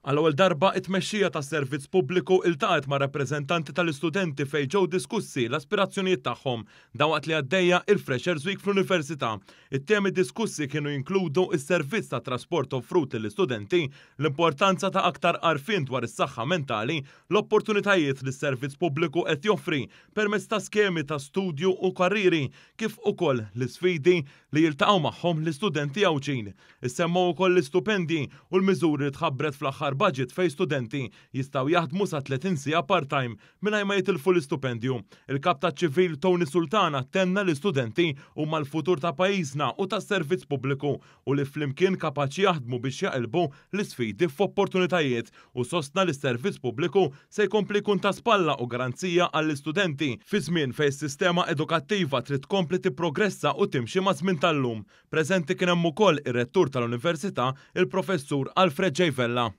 Għal-ewwel darba it-mexxija ta' servizz pubbliku iltaqgħet ma' rappreżentanti tal-istudenti fejn ġew diskussi l-aspirazzjonijiet tagħhom dawqat li għaddejja il-Freshers Week fl-Università. It-temi diskussi kienu jinkludu is-servizz ta' trasport offrut lill-istudenti, l-importanza ta' aktar arfin dwar is-saħħa mentali, l-opportunitajiet li s-servizz pubbliku qed joffri permezz ta' skemi ta' studju u karriri, kif ukoll l-isfidi li jiltaqgħu magħhom l-istudenti għawċin. Issemmu wkoll l-istupendi u l-miżuri tħabbret fl-aħħar sar budget fej studenti jistaw jaħdmu sa 30 sija part-time minnaj ma jitilfu l-istipendju. Il-kap ta' ċivil Tony Sultana tenna l-istudenti u l futur ta' pajizna u ta' servizz pubbliku u li flimkien kapaċi jaħdmu biex jaqilbu l-sfidi f'opportunitajiet u sostna l servizz pubbliku se jkompli kun ta' spalla u garanzija għall-istudenti fi żmien fej sistema edukattiva trid tkompli tipprogressa u timxi ma' żmien tal-lum. Preżenti kien hemm ukoll ir-rettur tal-Università il-professur Alfred Vella.